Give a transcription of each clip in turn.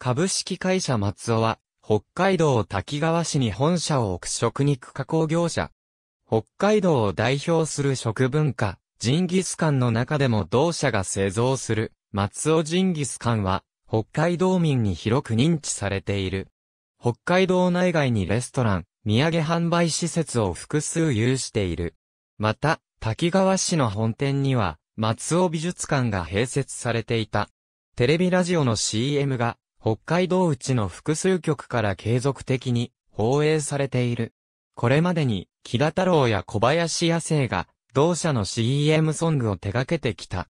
株式会社松尾は、北海道滝川市に本社を置く食肉加工業者。北海道を代表する食文化、ジンギスカンの中でも同社が製造する、松尾ジンギスカンは、北海道民に広く認知されている。北海道内外にレストラン、土産販売施設を複数有している。また、滝川市の本店には、松尾美術館が併設されていた。テレビラジオの CM が、北海道内の複数局から継続的に放映されている。これまでに、木田太郎や小林野生が、同社の CM ソングを手掛けてきた。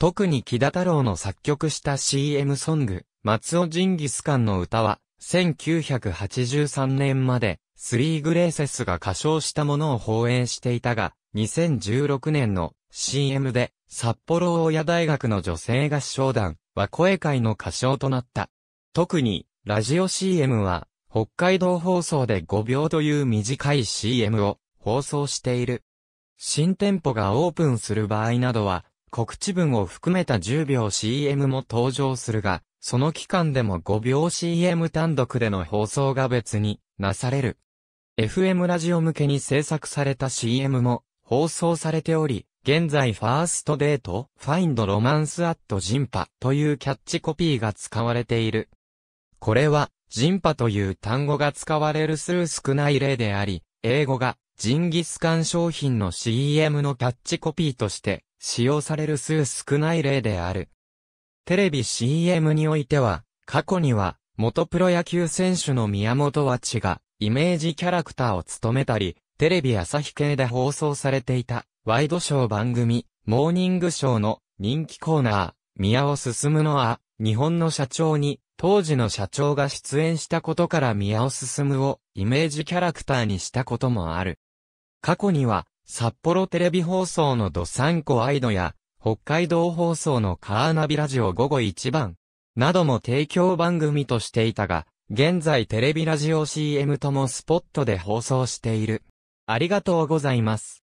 特に木田太郎の作曲した CM ソング、松尾ジンギスカンの歌は、1983年まで、スリーグレーセスが歌唱したものを放映していたが、2016年の CM で、札幌大谷大学の女性合唱団、和声会の歌唱となった。特に、ラジオ CM は、北海道放送で5秒という短い CM を放送している。新店舗がオープンする場合などは、告知文を含めた10秒 CM も登場するが、その期間でも5秒 CM 単独での放送が別になされる。FM ラジオ向けに制作された CM も放送されており、現在ファーストデート、ファインドロマンスアットジンパというキャッチコピーが使われている。これは、ジンパという単語が使われる数少ない例であり、英語がジンギスカン商品の CM のキャッチコピーとして使用される数少ない例である。テレビ CM においては、過去には元プロ野球選手の宮本和知がイメージキャラクターを務めたり、テレビ朝日系で放送されていたワイドショー番組、モーニングショーの人気コーナー、宮尾進むのは、日本の社長に当時の社長が出演したことから宮尾進をイメージキャラクターにしたこともある。過去には、札幌テレビ放送のドサンコアイドや、北海道放送のカーナビラジオ午後一番、なども提供番組としていたが、現在テレビラジオ CM ともスポットで放送している。ありがとうございます。